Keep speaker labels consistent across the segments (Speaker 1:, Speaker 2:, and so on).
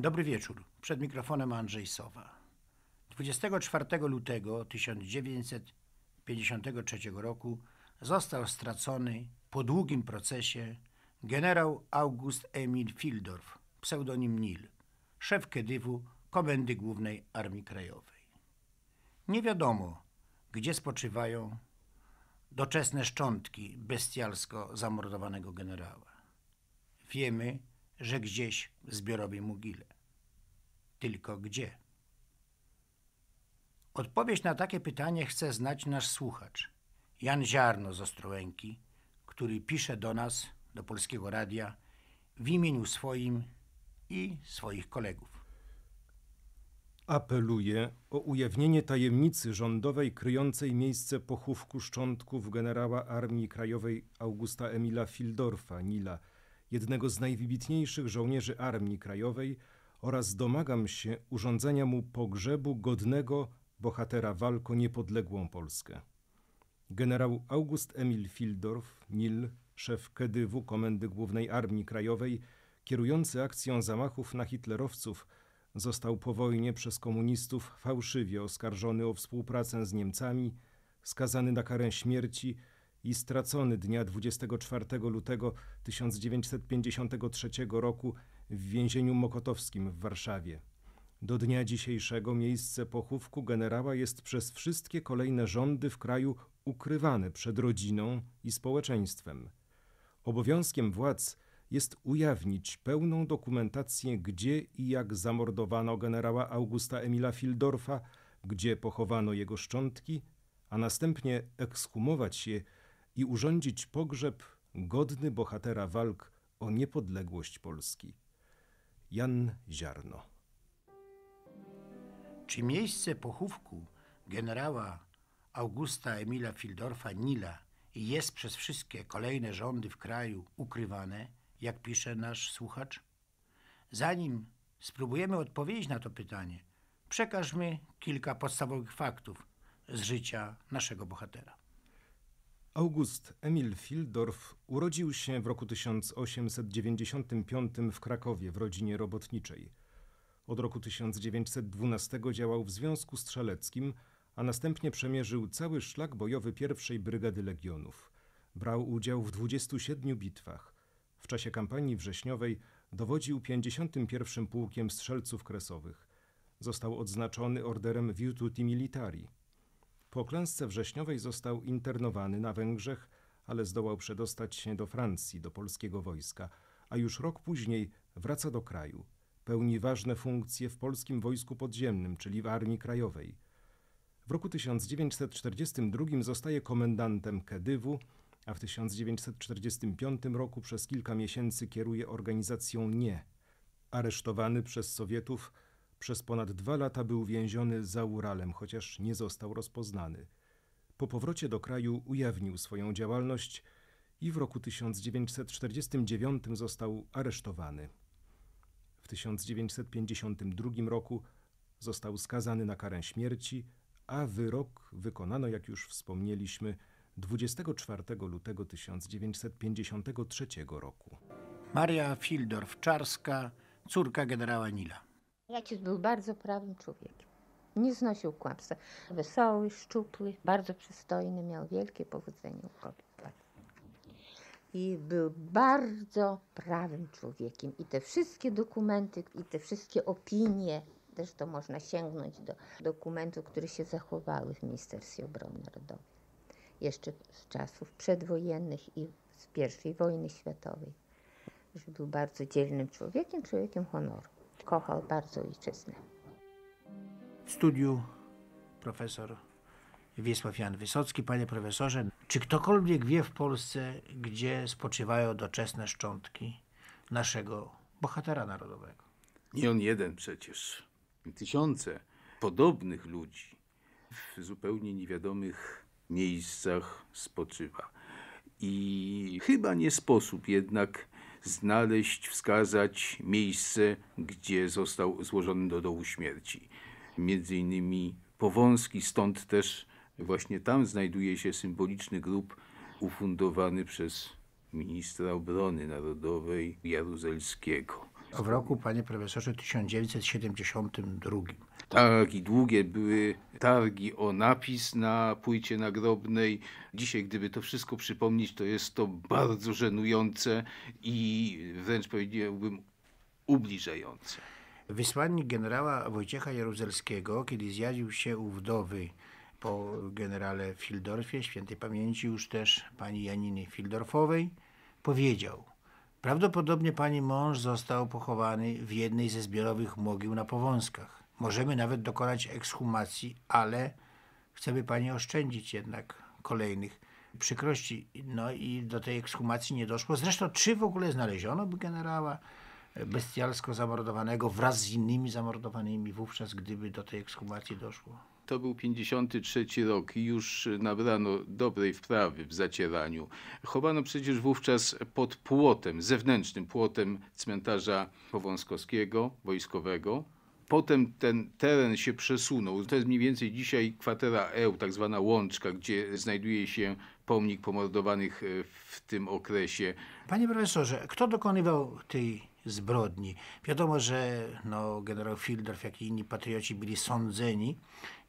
Speaker 1: Dobry wieczór. Przed mikrofonem Andrzej Sowa. 24 lutego 1953 roku został stracony po długim procesie generał August Emil Fildorf, pseudonim Nil, szef Kedywu Komendy Głównej Armii Krajowej. Nie wiadomo, gdzie spoczywają doczesne szczątki bestialsko zamordowanego generała. Wiemy, że gdzieś zbiorowi mugile. Tylko gdzie? Odpowiedź na takie pytanie chce znać nasz słuchacz, Jan Ziarno z Ostrołęki, który pisze do nas, do Polskiego Radia, w imieniu swoim i swoich kolegów. Apeluje o ujawnienie tajemnicy
Speaker 2: rządowej kryjącej miejsce pochówku szczątków generała Armii Krajowej Augusta Emila Fildorfa Nila – jednego z najwybitniejszych żołnierzy Armii Krajowej oraz domagam się urządzenia mu pogrzebu godnego bohatera walk o niepodległą Polskę. Generał August Emil Fildorf, NIL, szef KDW Komendy Głównej Armii Krajowej, kierujący akcją zamachów na hitlerowców, został po wojnie przez komunistów fałszywie oskarżony o współpracę z Niemcami, skazany na karę śmierci – i stracony dnia 24 lutego 1953 roku w więzieniu mokotowskim w Warszawie. Do dnia dzisiejszego miejsce pochówku generała jest przez wszystkie kolejne rządy w kraju ukrywane przed rodziną i społeczeństwem. Obowiązkiem władz jest ujawnić pełną dokumentację, gdzie i jak zamordowano generała Augusta Emila Fildorfa, gdzie pochowano jego szczątki, a następnie ekshumować je i urządzić pogrzeb godny bohatera walk o niepodległość Polski.
Speaker 1: Jan Ziarno. Czy miejsce pochówku generała Augusta Emila Fildorfa Nila jest przez wszystkie kolejne rządy w kraju ukrywane, jak pisze nasz słuchacz? Zanim spróbujemy odpowiedzieć na to pytanie, przekażmy kilka podstawowych faktów z życia naszego bohatera. August Emil Fildorf
Speaker 2: urodził się w roku 1895 w Krakowie w rodzinie robotniczej. Od roku 1912 działał w Związku Strzeleckim, a następnie przemierzył cały szlak bojowy pierwszej Brygady Legionów. Brał udział w 27 bitwach. W czasie kampanii wrześniowej dowodził 51. Pułkiem Strzelców Kresowych. Został odznaczony orderem Virtuti Militari – po klęsce wrześniowej został internowany na Węgrzech, ale zdołał przedostać się do Francji, do polskiego wojska, a już rok później wraca do kraju. Pełni ważne funkcje w polskim wojsku podziemnym, czyli w Armii Krajowej. W roku 1942 zostaje komendantem Kedywu, a w 1945 roku przez kilka miesięcy kieruje organizacją NIE. Aresztowany przez Sowietów przez ponad dwa lata był więziony za Uralem, chociaż nie został rozpoznany. Po powrocie do kraju ujawnił swoją działalność i w roku 1949 został aresztowany. W 1952 roku został skazany na karę śmierci, a wyrok wykonano, jak już wspomnieliśmy, 24 lutego
Speaker 1: 1953 roku. Maria Fildorf-Czarska, córka
Speaker 3: generała Nila. Jakiś był bardzo prawym człowiekiem. Nie znosił kłamstwa. Wesoły, szczupły, bardzo przystojny, miał wielkie powodzenie u kobiet. I był bardzo prawym człowiekiem. I te wszystkie dokumenty, i te wszystkie opinie, też to można sięgnąć do dokumentów, które się zachowały w Ministerstwie Obrony Narodowej. Jeszcze z czasów przedwojennych i z I wojny światowej. Że był bardzo dzielnym człowiekiem, człowiekiem honoru kochał bardzo ojczyznę.
Speaker 1: W studiu profesor Wiesław Jan Wysocki. Panie profesorze, czy ktokolwiek wie w Polsce, gdzie spoczywają doczesne szczątki naszego bohatera narodowego?
Speaker 4: Nie on jeden przecież. Tysiące podobnych ludzi w zupełnie niewiadomych miejscach spoczywa. I chyba nie sposób jednak znaleźć, wskazać miejsce, gdzie został złożony do dołu śmierci. Między innymi Powązki, stąd też właśnie tam znajduje się symboliczny grób ufundowany przez ministra obrony narodowej Jaruzelskiego.
Speaker 1: W roku, panie profesorze, 1972
Speaker 4: tak. targi, długie były targi o napis na płycie nagrobnej. Dzisiaj, gdyby to wszystko przypomnieć, to jest to bardzo żenujące i wręcz powiedziałbym ubliżające.
Speaker 1: Wysłannik generała Wojciecha Jaruzelskiego, kiedy zjawił się u wdowy po generale Fildorfie, świętej pamięci już też pani Janiny Fildorfowej, powiedział Prawdopodobnie pani mąż został pochowany w jednej ze zbiorowych mogił na Powązkach. Możemy nawet dokonać ekshumacji, ale chcemy Pani oszczędzić jednak kolejnych przykrości. No i do tej ekshumacji nie doszło. Zresztą, czy w ogóle znaleziono by generała bestialsko zamordowanego wraz z innymi zamordowanymi wówczas, gdyby do tej ekshumacji doszło? To był 53
Speaker 4: rok i już nabrano dobrej wprawy w zacieraniu. Chowano przecież wówczas pod płotem, zewnętrznym płotem cmentarza Powązkowskiego, wojskowego, Potem ten teren się przesunął. To jest mniej więcej dzisiaj kwatera Eł, tak zwana łączka, gdzie znajduje się pomnik pomordowanych e, w tym okresie.
Speaker 1: Panie profesorze, kto dokonywał tej zbrodni? Wiadomo, że no, generał Fildorf, jak i inni patrioci byli sądzeni.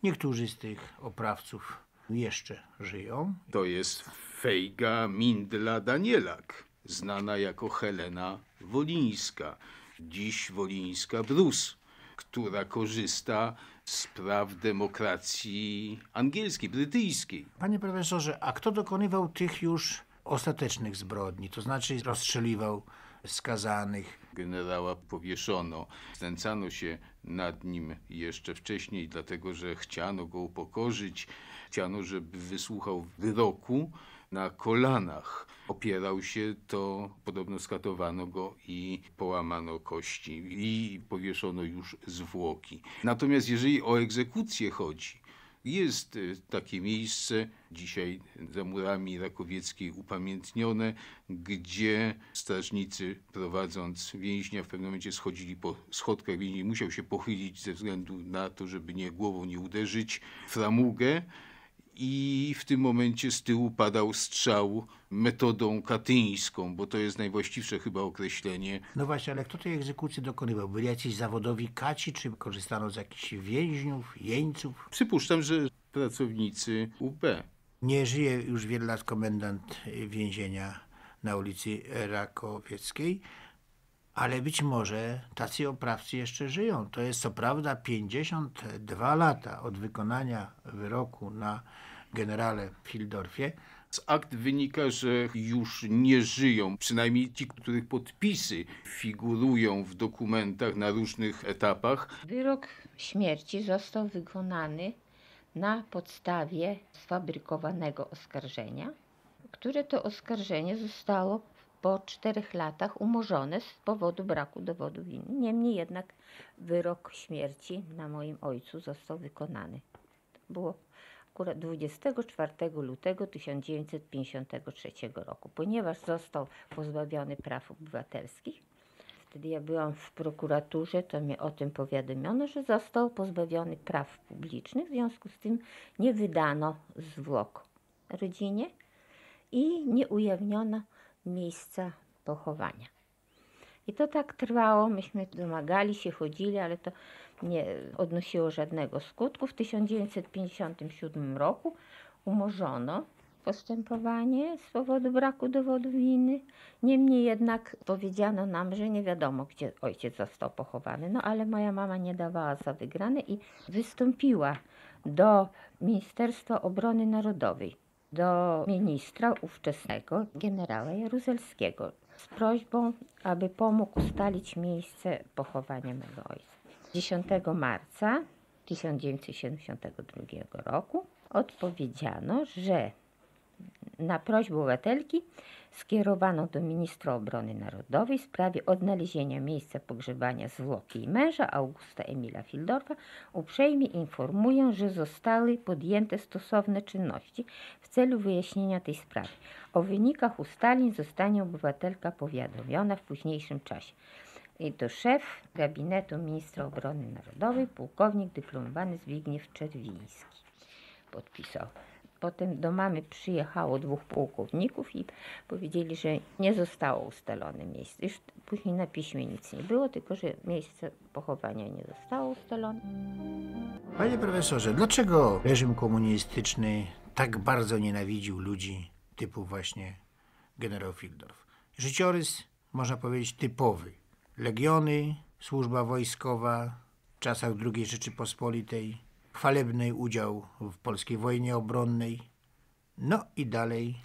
Speaker 1: Niektórzy z tych oprawców jeszcze
Speaker 4: żyją. To jest Fejga Mindla Danielak, znana jako Helena Wolińska, dziś Wolińska Brus która korzysta z praw demokracji angielskiej, brytyjskiej.
Speaker 1: Panie profesorze, a kto dokonywał tych już ostatecznych zbrodni, to znaczy rozstrzeliwał skazanych?
Speaker 4: Generała powieszono. Znęcano się nad nim jeszcze wcześniej, dlatego że chciano go upokorzyć, chciano, żeby wysłuchał wyroku na kolanach opierał się, to podobno skatowano go i połamano kości i powieszono już zwłoki. Natomiast jeżeli o egzekucję chodzi, jest e, takie miejsce, dzisiaj za murami Rakowieckiej upamiętnione, gdzie strażnicy prowadząc więźnia w pewnym momencie schodzili po schodkach. Więzień musiał się pochylić ze względu na to, żeby nie głową nie uderzyć w framugę i w tym momencie z tyłu padał strzał metodą katyńską, bo to jest najwłaściwsze chyba określenie.
Speaker 1: No właśnie, ale kto tej egzekucji dokonywał? Byli jacyś zawodowi kaci, czy korzystano z jakichś więźniów, jeńców? Przypuszczam, że pracownicy UB. Nie żyje już wiele lat komendant więzienia na ulicy Rakowieckiej, ale być może tacy oprawcy jeszcze żyją. To jest co prawda 52 lata od wykonania wyroku na generale w Hildorfie. Z
Speaker 4: akt wynika,
Speaker 1: że już
Speaker 4: nie żyją, przynajmniej ci, których podpisy figurują w dokumentach na różnych etapach.
Speaker 3: Wyrok śmierci został wykonany na podstawie sfabrykowanego oskarżenia, które to oskarżenie zostało po czterech latach umorzone z powodu braku dowodu winy. Niemniej jednak wyrok śmierci na moim ojcu został wykonany. To było akurat 24 lutego 1953 roku, ponieważ został pozbawiony praw obywatelskich. Wtedy ja byłam w prokuraturze, to mnie o tym powiadomiono, że został pozbawiony praw publicznych, w związku z tym nie wydano zwłok rodzinie i nie ujawniono miejsca pochowania. I to tak trwało, myśmy domagali się, chodzili, ale to nie odnosiło żadnego skutku. W 1957 roku umorzono postępowanie z powodu braku dowodów winy. Niemniej jednak powiedziano nam, że nie wiadomo, gdzie ojciec został pochowany. No ale moja mama nie dawała za wygrane i wystąpiła do Ministerstwa Obrony Narodowej, do ministra ówczesnego, generała Jaruzelskiego, z prośbą, aby pomógł ustalić miejsce pochowania mego ojca. 10 marca 1972 roku odpowiedziano, że na prośbę obywatelki skierowano do ministra obrony narodowej w sprawie odnalezienia miejsca pogrzebania zwłoki i męża Augusta Emila Fildorfa uprzejmie informuję, że zostały podjęte stosowne czynności w celu wyjaśnienia tej sprawy. O wynikach ustaleń zostanie obywatelka powiadomiona w późniejszym czasie to szef gabinetu ministra obrony narodowej, pułkownik dyplomowany Zbigniew Czerwiński. Podpisał. Potem do mamy przyjechało dwóch pułkowników i powiedzieli, że nie zostało ustalone miejsce. Już później na piśmie nic nie było, tylko że miejsce pochowania nie zostało ustalone. Panie profesorze,
Speaker 1: dlaczego reżim komunistyczny tak bardzo nienawidził ludzi typu właśnie generał Fildorf? Życiorys, można powiedzieć, typowy legiony, służba wojskowa w czasach II Rzeczypospolitej, chwalebny udział w polskiej wojnie obronnej, no i dalej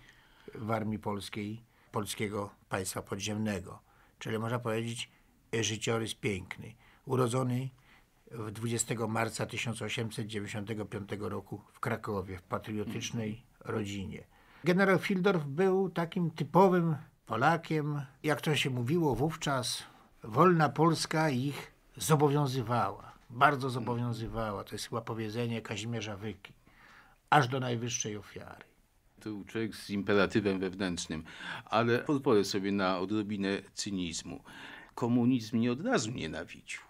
Speaker 1: w Armii Polskiej, Polskiego Państwa Podziemnego. Czyli można powiedzieć życiorys piękny. Urodzony w 20 marca 1895 roku w Krakowie, w patriotycznej rodzinie. Generał Fildorf był takim typowym Polakiem, jak to się mówiło wówczas, wolna Polska ich zobowiązywała, bardzo zobowiązywała. To jest chyba powiedzenie Kazimierza Wyki, aż do najwyższej ofiary.
Speaker 4: To człowiek z imperatywem wewnętrznym, ale pozwolę sobie na odrobinę cynizmu. Komunizm nie od razu nienawidził.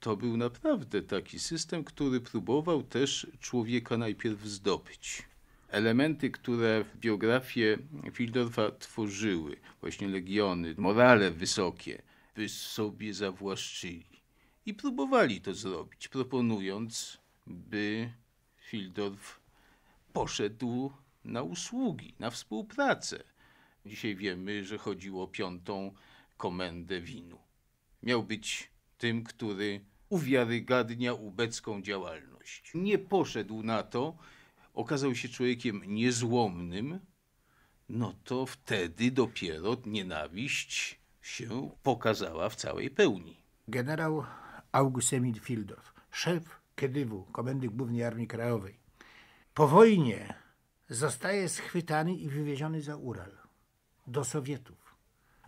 Speaker 4: To był naprawdę taki system, który próbował też człowieka najpierw zdobyć elementy, które w biografię Fildorfa tworzyły, właśnie legiony, morale wysokie, by sobie zawłaszczyli. I próbowali to zrobić, proponując, by Fildorf poszedł na usługi, na współpracę. Dzisiaj wiemy, że chodziło o piątą komendę winu. Miał być tym, który uwiarygadnia ubecką działalność. Nie poszedł na to, okazał się człowiekiem niezłomnym, no to wtedy dopiero nienawiść się pokazała w całej pełni.
Speaker 1: Generał August Emil szef kedyw Komendy Głównej Armii Krajowej, po wojnie zostaje schwytany i wywieziony za Ural do Sowietów.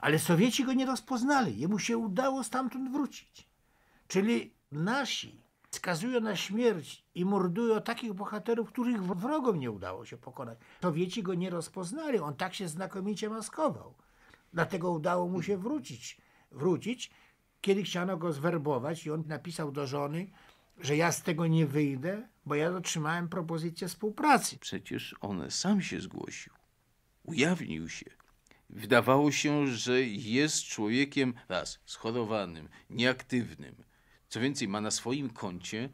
Speaker 1: Ale Sowieci go nie rozpoznali, jemu się udało stamtąd wrócić. Czyli nasi skazują na śmierć i mordują takich bohaterów, których wrogom nie udało się pokonać. Sowieci go nie rozpoznali, on tak się znakomicie maskował. Dlatego udało mu się wrócić. Wrócić, kiedy chciano go zwerbować i on napisał do żony, że ja z tego nie wyjdę, bo ja otrzymałem propozycję współpracy. Przecież on sam się zgłosił. Ujawnił się.
Speaker 4: Wydawało się, że jest człowiekiem raz schorowanym, nieaktywnym. Co więcej, ma na swoim koncie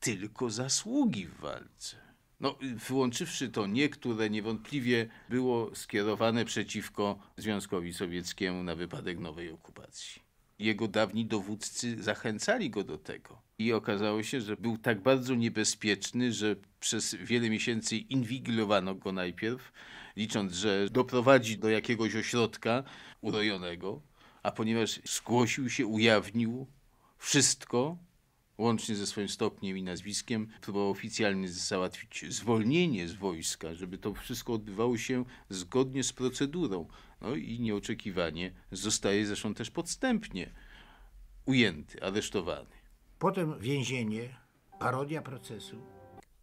Speaker 4: tylko zasługi w walce. No, wyłączywszy to niektóre, niewątpliwie było skierowane przeciwko Związkowi Sowieckiemu na wypadek nowej okupacji. Jego dawni dowódcy zachęcali go do tego. I okazało się, że był tak bardzo niebezpieczny, że przez wiele miesięcy inwigilowano go najpierw, licząc, że doprowadzi do jakiegoś ośrodka urojonego, a ponieważ zgłosił się, ujawnił wszystko, łącznie ze swoim stopniem i nazwiskiem, próbował oficjalnie załatwić zwolnienie z wojska, żeby to wszystko odbywało się zgodnie z procedurą. No i nieoczekiwanie zostaje zresztą też podstępnie ujęty,
Speaker 1: aresztowany. Potem więzienie, parodia procesu.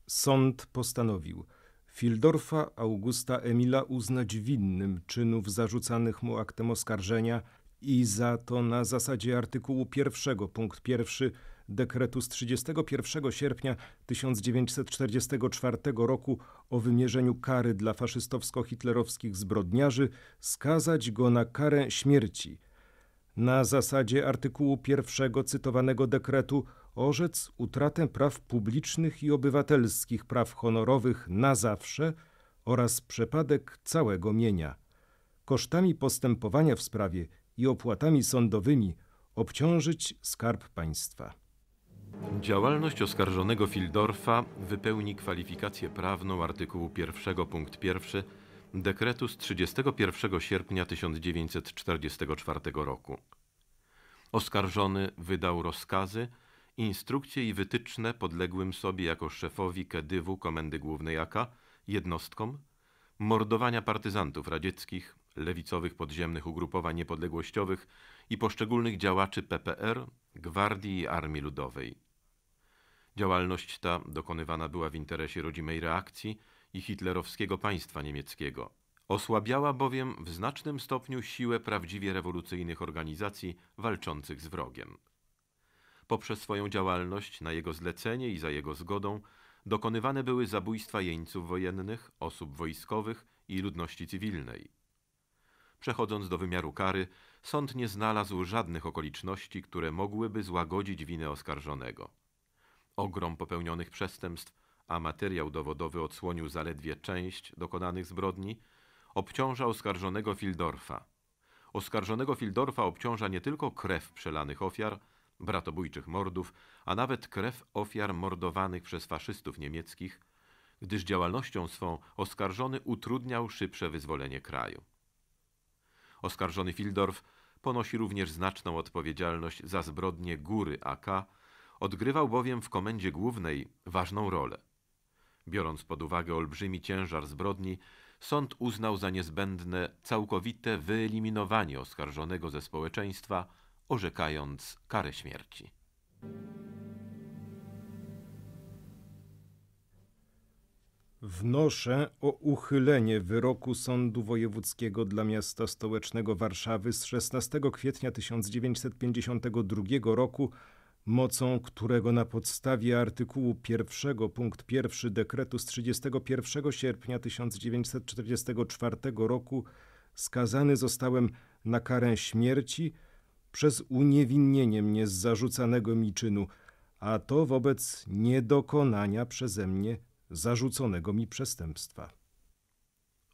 Speaker 2: Sąd postanowił Fildorfa Augusta Emila uznać winnym czynów zarzucanych mu aktem oskarżenia i za to na zasadzie artykułu pierwszego punkt pierwszy dekretu z 31 sierpnia 1944 roku o wymierzeniu kary dla faszystowsko-hitlerowskich zbrodniarzy skazać go na karę śmierci. Na zasadzie artykułu pierwszego cytowanego dekretu orzec utratę praw publicznych i obywatelskich praw honorowych na zawsze oraz przepadek całego mienia. Kosztami postępowania w sprawie i opłatami sądowymi obciążyć skarb państwa.
Speaker 5: Działalność oskarżonego Fildorfa wypełni kwalifikację prawną artykułu 1 punkt 1 dekretu z 31 sierpnia 1944 roku. Oskarżony wydał rozkazy, instrukcje i wytyczne podległym sobie jako szefowi Kedywu Komendy Głównej AK jednostkom mordowania partyzantów radzieckich, lewicowych podziemnych ugrupowań niepodległościowych i poszczególnych działaczy PPR, Gwardii i Armii Ludowej. Działalność ta dokonywana była w interesie rodzimej reakcji i hitlerowskiego państwa niemieckiego. Osłabiała bowiem w znacznym stopniu siłę prawdziwie rewolucyjnych organizacji walczących z wrogiem. Poprzez swoją działalność, na jego zlecenie i za jego zgodą, dokonywane były zabójstwa jeńców wojennych, osób wojskowych i ludności cywilnej. Przechodząc do wymiaru kary, sąd nie znalazł żadnych okoliczności, które mogłyby złagodzić winę oskarżonego. Ogrom popełnionych przestępstw, a materiał dowodowy odsłonił zaledwie część dokonanych zbrodni, obciąża oskarżonego Fildorfa. Oskarżonego Fildorfa obciąża nie tylko krew przelanych ofiar, bratobójczych mordów, a nawet krew ofiar mordowanych przez faszystów niemieckich, gdyż działalnością swą oskarżony utrudniał szybsze wyzwolenie kraju. Oskarżony Fildorf ponosi również znaczną odpowiedzialność za zbrodnie góry AK, odgrywał bowiem w komendzie głównej ważną rolę. Biorąc pod uwagę olbrzymi ciężar zbrodni, sąd uznał za niezbędne całkowite wyeliminowanie oskarżonego ze społeczeństwa, orzekając karę śmierci.
Speaker 2: Wnoszę o uchylenie wyroku Sądu Wojewódzkiego dla Miasta Stołecznego Warszawy z 16 kwietnia 1952 roku, mocą którego na podstawie artykułu 1 punkt 1 dekretu z 31 sierpnia 1944 roku skazany zostałem na karę śmierci przez uniewinnienie mnie z zarzucanego mi czynu, a to wobec niedokonania przeze mnie zarzuconego mi przestępstwa.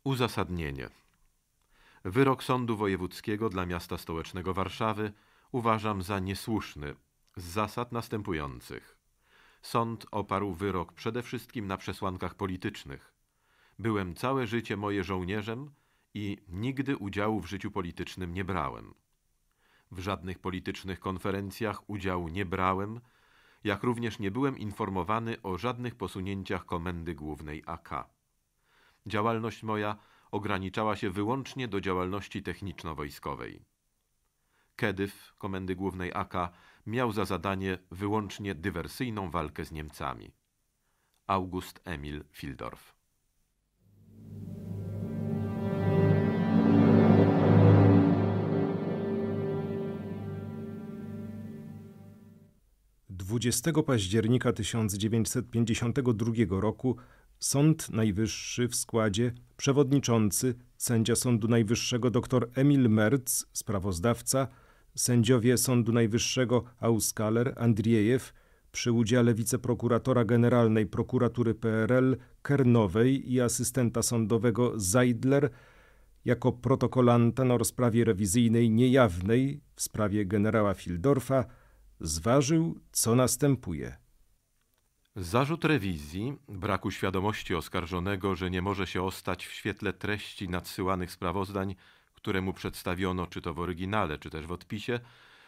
Speaker 5: Uzasadnienie. Wyrok Sądu Wojewódzkiego dla miasta stołecznego Warszawy uważam za niesłuszny z zasad następujących. Sąd oparł wyrok przede wszystkim na przesłankach politycznych. Byłem całe życie moje żołnierzem i nigdy udziału w życiu politycznym nie brałem. W żadnych politycznych konferencjach udziału nie brałem, jak również nie byłem informowany o żadnych posunięciach Komendy Głównej AK. Działalność moja ograniczała się wyłącznie do działalności techniczno-wojskowej. Kedyw Komendy Głównej AK miał za zadanie wyłącznie dywersyjną walkę z Niemcami. August Emil Fildorf
Speaker 2: 20 października 1952 roku Sąd Najwyższy w składzie przewodniczący, sędzia Sądu Najwyższego dr Emil Merz, sprawozdawca, sędziowie Sądu Najwyższego Auskaler Andriejew przy udziale wiceprokuratora generalnej prokuratury PRL Kernowej i asystenta sądowego Zeidler, jako protokolanta na rozprawie rewizyjnej niejawnej w sprawie generała Fildorfa zważył, co następuje.
Speaker 5: Zarzut rewizji, braku świadomości oskarżonego, że nie może się ostać w świetle treści nadsyłanych sprawozdań, które mu przedstawiono, czy to w oryginale, czy też w odpisie,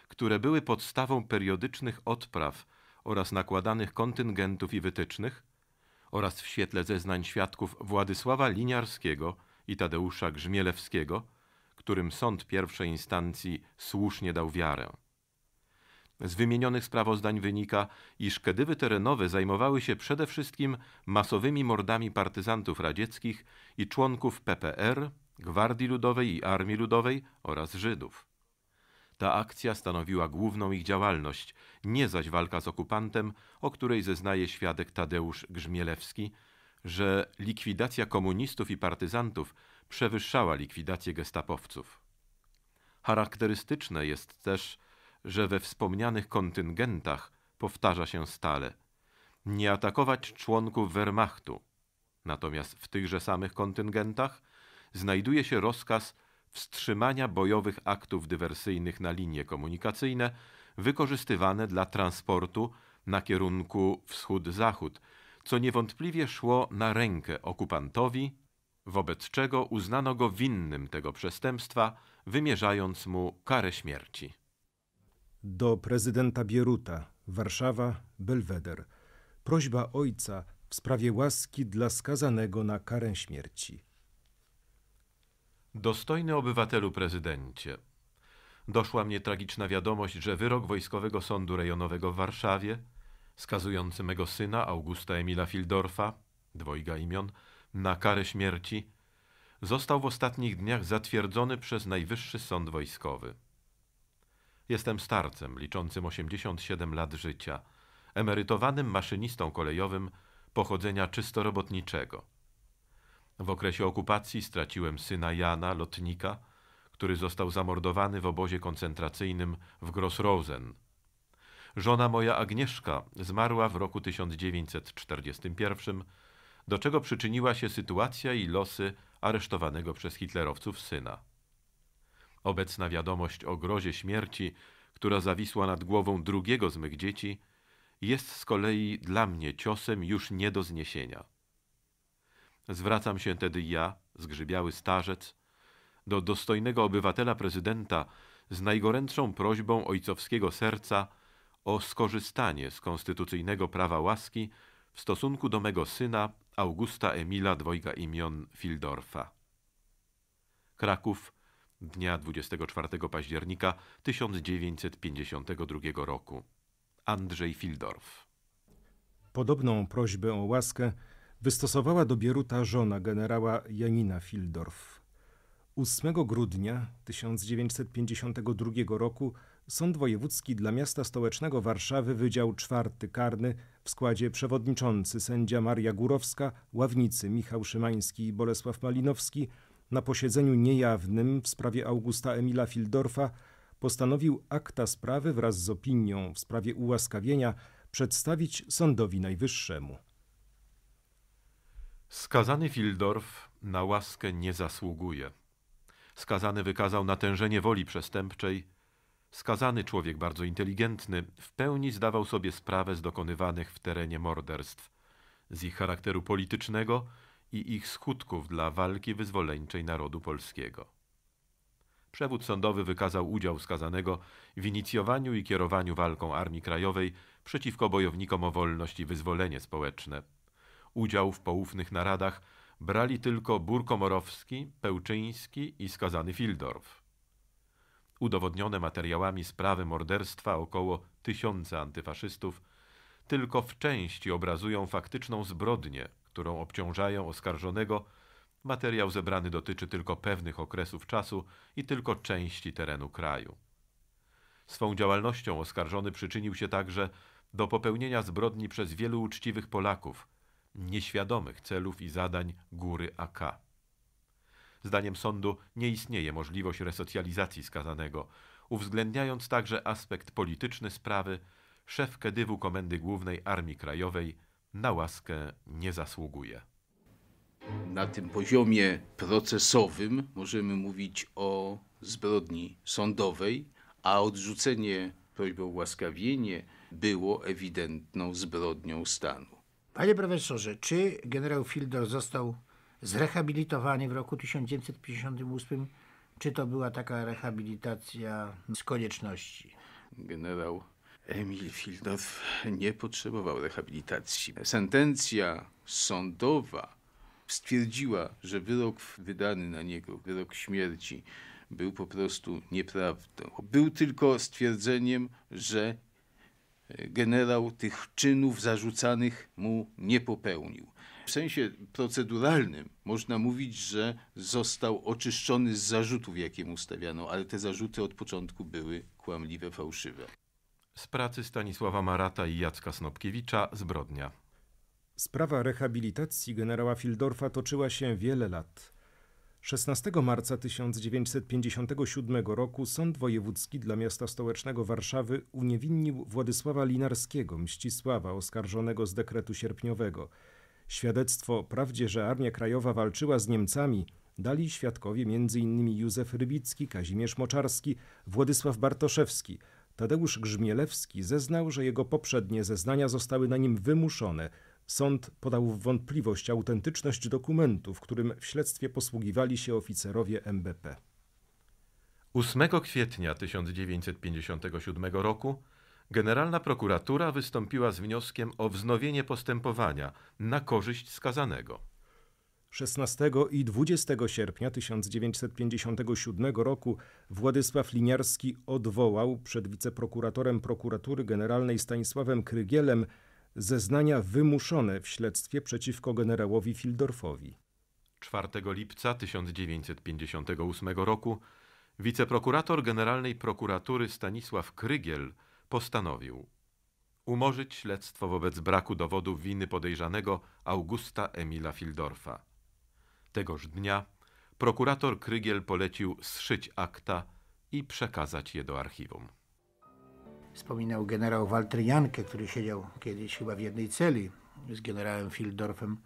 Speaker 5: które były podstawą periodycznych odpraw oraz nakładanych kontyngentów i wytycznych, oraz w świetle zeznań świadków Władysława Liniarskiego i Tadeusza Grzmielewskiego, którym sąd pierwszej instancji słusznie dał wiarę. Z wymienionych sprawozdań wynika, iż kedywy terenowe zajmowały się przede wszystkim masowymi mordami partyzantów radzieckich i członków PPR, Gwardii Ludowej i Armii Ludowej oraz Żydów. Ta akcja stanowiła główną ich działalność, nie zaś walka z okupantem, o której zeznaje świadek Tadeusz Grzmielewski, że likwidacja komunistów i partyzantów przewyższała likwidację gestapowców. Charakterystyczne jest też, że we wspomnianych kontyngentach powtarza się stale nie atakować członków Wehrmachtu. Natomiast w tychże samych kontyngentach znajduje się rozkaz wstrzymania bojowych aktów dywersyjnych na linie komunikacyjne wykorzystywane dla transportu na kierunku wschód-zachód, co niewątpliwie szło na rękę okupantowi, wobec czego uznano go winnym tego przestępstwa, wymierzając mu karę śmierci
Speaker 2: do prezydenta Bieruta, Warszawa, Belweder. Prośba ojca w sprawie łaski dla skazanego na karę śmierci.
Speaker 5: Dostojny obywatelu prezydencie, doszła mnie tragiczna wiadomość, że wyrok Wojskowego Sądu Rejonowego w Warszawie, skazujący mego syna Augusta Emila Fildorfa, dwojga imion, na karę śmierci, został w ostatnich dniach zatwierdzony przez Najwyższy Sąd Wojskowy. Jestem starcem liczącym 87 lat życia, emerytowanym maszynistą kolejowym pochodzenia czysto robotniczego. W okresie okupacji straciłem syna Jana, lotnika, który został zamordowany w obozie koncentracyjnym w Grossrosen. Żona moja Agnieszka zmarła w roku 1941, do czego przyczyniła się sytuacja i losy aresztowanego przez hitlerowców syna. Obecna wiadomość o grozie śmierci, która zawisła nad głową drugiego z mych dzieci, jest z kolei dla mnie ciosem już nie do zniesienia. Zwracam się tedy ja, zgrzybiały starzec, do dostojnego obywatela prezydenta z najgorętszą prośbą ojcowskiego serca o skorzystanie z konstytucyjnego prawa łaski w stosunku do mego syna Augusta Emila dwojga imion Fildorfa. Kraków, dnia 24 października 1952 roku. Andrzej Fildorf.
Speaker 2: Podobną prośbę o łaskę wystosowała do Bieruta żona generała Janina Fildorf. 8 grudnia 1952 roku Sąd Wojewódzki dla Miasta Stołecznego Warszawy Wydział Czwarty Karny w składzie przewodniczący sędzia Maria Górowska, ławnicy Michał Szymański i Bolesław Malinowski – na posiedzeniu niejawnym w sprawie Augusta Emila Fildorfa postanowił akta sprawy wraz z opinią w sprawie ułaskawienia przedstawić Sądowi Najwyższemu.
Speaker 5: Skazany Fildorf na łaskę nie zasługuje. Skazany wykazał natężenie woli przestępczej. Skazany człowiek bardzo inteligentny w pełni zdawał sobie sprawę z dokonywanych w terenie morderstw, z ich charakteru politycznego, i ich skutków dla walki wyzwoleńczej narodu polskiego. Przewód sądowy wykazał udział skazanego w inicjowaniu i kierowaniu walką Armii Krajowej przeciwko bojownikom o wolność i wyzwolenie społeczne. Udział w poufnych naradach brali tylko Burkomorowski, Pełczyński i skazany Fildorf. Udowodnione materiałami sprawy morderstwa około tysiąca antyfaszystów tylko w części obrazują faktyczną zbrodnię – którą obciążają oskarżonego, materiał zebrany dotyczy tylko pewnych okresów czasu i tylko części terenu kraju. Swą działalnością oskarżony przyczynił się także do popełnienia zbrodni przez wielu uczciwych Polaków, nieświadomych celów i zadań góry AK. Zdaniem sądu nie istnieje możliwość resocjalizacji skazanego, uwzględniając także aspekt polityczny sprawy, szef Kedywu Komendy Głównej Armii Krajowej na łaskę nie zasługuje.
Speaker 4: Na tym poziomie procesowym możemy mówić o zbrodni sądowej, a odrzucenie prośby o ułaskawienie było ewidentną zbrodnią stanu.
Speaker 1: Panie profesorze, czy generał Fildor został zrehabilitowany w roku 1958? Czy to była taka rehabilitacja z konieczności?
Speaker 4: Generał Emil Fildow nie potrzebował rehabilitacji. Sentencja sądowa stwierdziła, że wyrok wydany na niego, wyrok śmierci, był po prostu nieprawdą. Był tylko stwierdzeniem, że e, generał tych czynów zarzucanych mu nie popełnił. W sensie proceduralnym można mówić, że został oczyszczony z zarzutów, jakie mu
Speaker 5: stawiano, ale te zarzuty od początku były kłamliwe, fałszywe z pracy Stanisława Marata i Jacka Snopkiewicza Zbrodnia.
Speaker 2: Sprawa rehabilitacji generała Fildorfa toczyła się wiele lat. 16 marca 1957 roku Sąd Wojewódzki dla Miasta Stołecznego Warszawy uniewinnił Władysława Linarskiego, Mścisława, oskarżonego z dekretu sierpniowego. Świadectwo prawdzie, że Armia Krajowa walczyła z Niemcami, dali świadkowie m.in. Józef Rybicki, Kazimierz Moczarski, Władysław Bartoszewski, Tadeusz Grzmielewski zeznał, że jego poprzednie zeznania zostały na nim wymuszone. Sąd podał w wątpliwość autentyczność dokumentu, którym w śledztwie posługiwali się oficerowie MBP.
Speaker 5: 8 kwietnia 1957 roku Generalna Prokuratura wystąpiła z wnioskiem o wznowienie postępowania na korzyść skazanego.
Speaker 2: 16 i 20 sierpnia 1957 roku Władysław Liniarski odwołał przed wiceprokuratorem prokuratury generalnej Stanisławem Krygielem zeznania wymuszone w śledztwie przeciwko generałowi
Speaker 5: Fildorfowi. 4 lipca 1958 roku wiceprokurator generalnej prokuratury Stanisław Krygiel postanowił umorzyć śledztwo wobec braku dowodu winy podejrzanego Augusta Emila Fildorfa. Tegoż dnia prokurator Krygiel polecił zszyć akta i przekazać je do archiwum.
Speaker 1: Wspominał generał Walter Jankę, który siedział kiedyś chyba w jednej celi z generałem Fildorfem,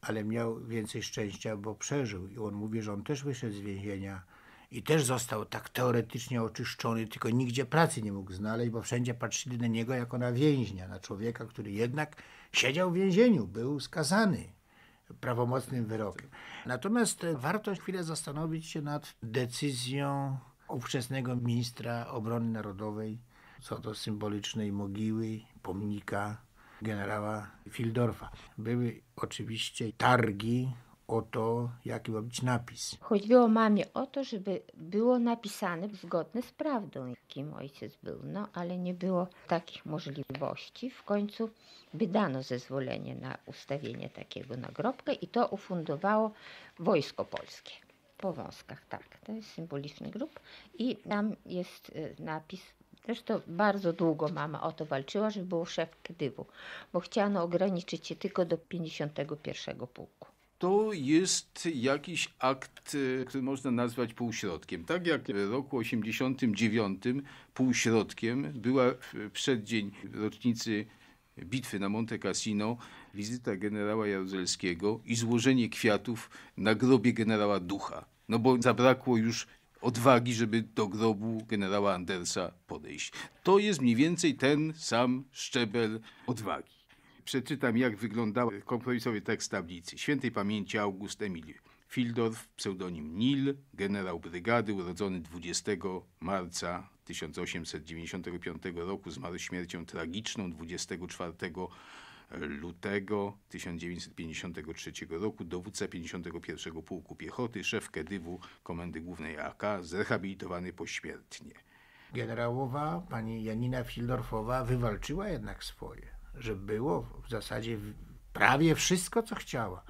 Speaker 1: ale miał więcej szczęścia, bo przeżył. I on mówi, że on też wyszedł z więzienia i też został tak teoretycznie oczyszczony, tylko nigdzie pracy nie mógł znaleźć, bo wszędzie patrzyli na niego jako na więźnia, na człowieka, który jednak siedział w więzieniu, był skazany prawomocnym wyrokiem. Natomiast e, warto chwilę zastanowić się nad decyzją ówczesnego ministra obrony narodowej co do symbolicznej mogiły, pomnika generała Fildorfa. Były oczywiście targi o to, jaki ma być napis.
Speaker 3: Chodziło mamie o to, żeby było napisane zgodne z prawdą, kim ojciec był, no ale nie było takich możliwości. W końcu wydano zezwolenie na ustawienie takiego nagrobka i to ufundowało Wojsko Polskie. Po wąskach, tak, to jest symboliczny grób i tam jest e, napis Zresztą bardzo długo mama o to walczyła, żeby był szef Gdywu, bo chciano ograniczyć się tylko do 51 pułku
Speaker 4: to jest jakiś akt, e, który można nazwać półśrodkiem. Tak jak w roku 89 półśrodkiem była w przeddzień rocznicy bitwy na Monte Cassino wizyta generała Jaruzelskiego i złożenie kwiatów na grobie generała Ducha. No bo zabrakło już odwagi, żeby do grobu generała Andersa podejść. To jest mniej więcej ten sam szczebel odwagi. Przeczytam, jak wyglądał kompromisowy tekst tablicy. Świętej pamięci August Emil Fildorf, pseudonim Nil, generał brygady, urodzony 20 marca 1895 roku, zmarł śmiercią tragiczną 24 lutego 1953 roku, dowódca 51 Pułku Piechoty, szef Kedywu Komendy Głównej AK,
Speaker 1: zrehabilitowany pośmiertnie. Generałowa pani Janina Fildorfowa wywalczyła jednak swoje że było w zasadzie prawie wszystko, co chciała.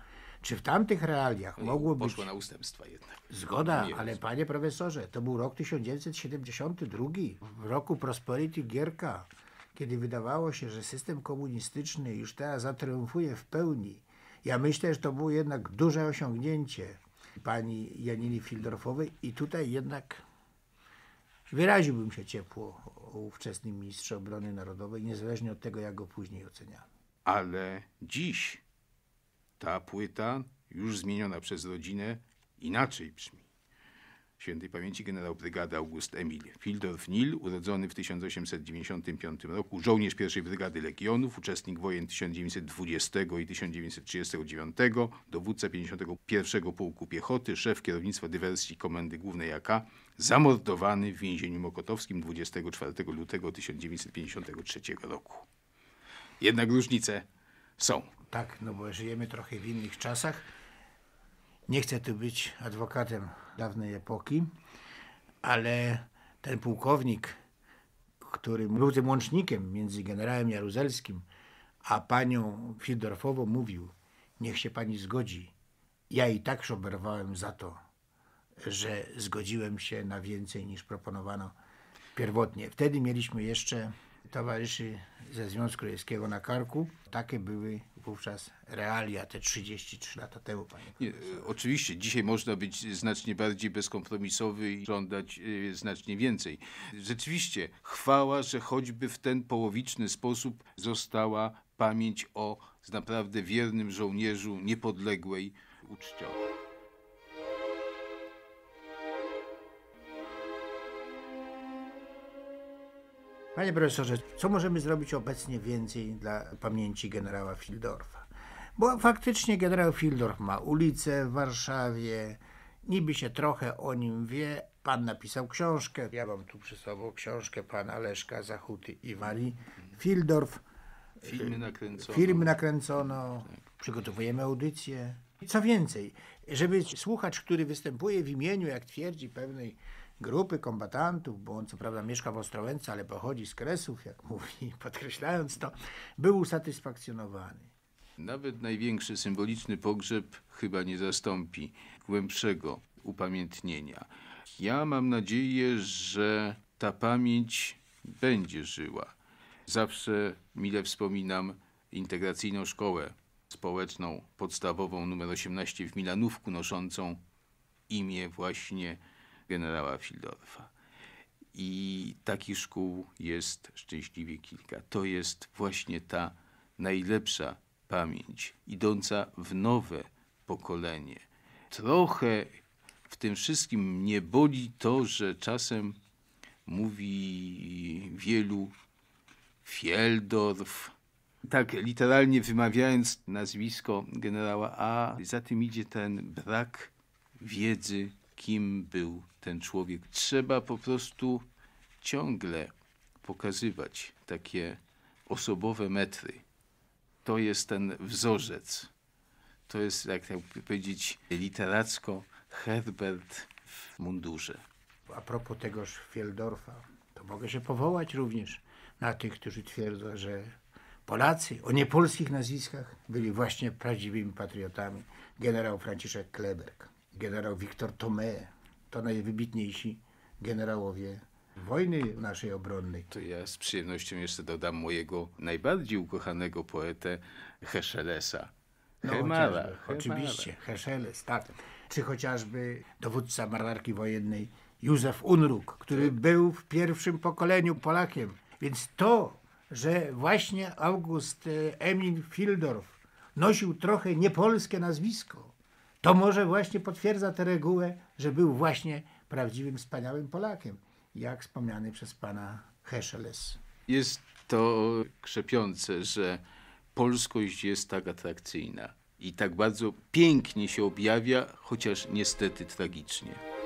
Speaker 1: Czy w tamtych realiach no, mogło być... Poszło na ustępstwa jednak. Zgoda, nie ale jest. panie profesorze, to był rok 1972, w roku Prosperity Gierka, kiedy wydawało się, że system komunistyczny już teraz zatriumfuje w pełni. Ja myślę, że to było jednak duże osiągnięcie pani Janiny Fildorfowej i tutaj jednak wyraziłbym się ciepło ówczesnym ministrze obrony narodowej, niezależnie od tego, jak go później oceniano.
Speaker 4: Ale dziś ta płyta, już zmieniona przez rodzinę, inaczej brzmi. Świętej pamięci generał brygady August Emil Fildorf Nil, urodzony w 1895 roku, żołnierz pierwszej brygady legionów, uczestnik wojen 1920 i 1939, dowódca 51 pułku piechoty, szef kierownictwa dywersji Komendy Głównej AK, zamordowany w więzieniu mokotowskim 24 lutego 1953 roku. Jednak różnice są.
Speaker 1: Tak, no bo żyjemy trochę w innych czasach. Nie chcę tu być adwokatem dawnej epoki, ale ten pułkownik, który był tym łącznikiem między generałem Jaruzelskim a panią Fildorfową, mówił: Niech się pani zgodzi. Ja i tak szoberowałem za to, że zgodziłem się na więcej niż proponowano pierwotnie. Wtedy mieliśmy jeszcze towarzyszy ze Związku Radzieckiego na karku. Takie były wówczas realia te 33 lata temu, panie Nie,
Speaker 4: Oczywiście, dzisiaj można być znacznie bardziej bezkompromisowy i żądać y, znacznie więcej. Rzeczywiście, chwała, że choćby w ten połowiczny sposób została pamięć o naprawdę wiernym żołnierzu niepodległej uczciona.
Speaker 1: Panie profesorze, co możemy zrobić obecnie więcej dla pamięci generała Fildorfa? Bo faktycznie generał Fildorf ma ulicę w Warszawie, niby się trochę o nim wie. Pan napisał książkę, ja mam tu przy sobą książkę pana Leszka Zachuty i Marii Fildorf. Filmy nakręcono. Filmy nakręcono, przygotowujemy audycję. Co więcej, żeby słuchacz, który występuje w imieniu, jak twierdzi, pewnej grupy kombatantów, bo on co prawda mieszka w Ostrołęce, ale pochodzi z Kresów, jak mówi, podkreślając to, był usatysfakcjonowany.
Speaker 4: Nawet największy symboliczny pogrzeb chyba nie zastąpi głębszego upamiętnienia. Ja mam nadzieję, że ta pamięć będzie żyła. Zawsze mile wspominam integracyjną szkołę społeczną podstawową numer 18 w Milanówku, noszącą imię właśnie generała Fildorfa. I takich szkół jest szczęśliwie kilka. To jest właśnie ta najlepsza pamięć, idąca w nowe pokolenie. Trochę w tym wszystkim mnie boli to, że czasem mówi wielu Fieldorf, tak literalnie wymawiając nazwisko generała A, za tym idzie ten brak wiedzy kim był ten człowiek. Trzeba po prostu ciągle pokazywać takie osobowe metry. To jest ten wzorzec. To jest, jak tak powiedzieć, literacko Herbert w mundurze.
Speaker 1: A propos tegoż Fieldorfa, to mogę się powołać również na tych, którzy twierdzą, że Polacy o niepolskich nazwiskach byli właśnie prawdziwymi patriotami. Generał Franciszek Kleberg generał Wiktor Tome, to najwybitniejsi generałowie wojny naszej obronnej. To ja
Speaker 4: z przyjemnością jeszcze dodam mojego najbardziej ukochanego poetę Heschelesa. No, Hemala, Oczywiście,
Speaker 1: Hescheles, tak. Czy chociażby dowódca marynarki wojennej Józef Unruk, który tak. był w pierwszym pokoleniu Polakiem. Więc to, że właśnie August e, Emil Fildorf nosił trochę niepolskie nazwisko, to może właśnie potwierdza tę regułę, że był właśnie prawdziwym, wspaniałym Polakiem, jak wspomniany przez pana Hescheles.
Speaker 4: Jest to krzepiące, że polskość jest tak atrakcyjna i tak bardzo pięknie się objawia, chociaż niestety tragicznie.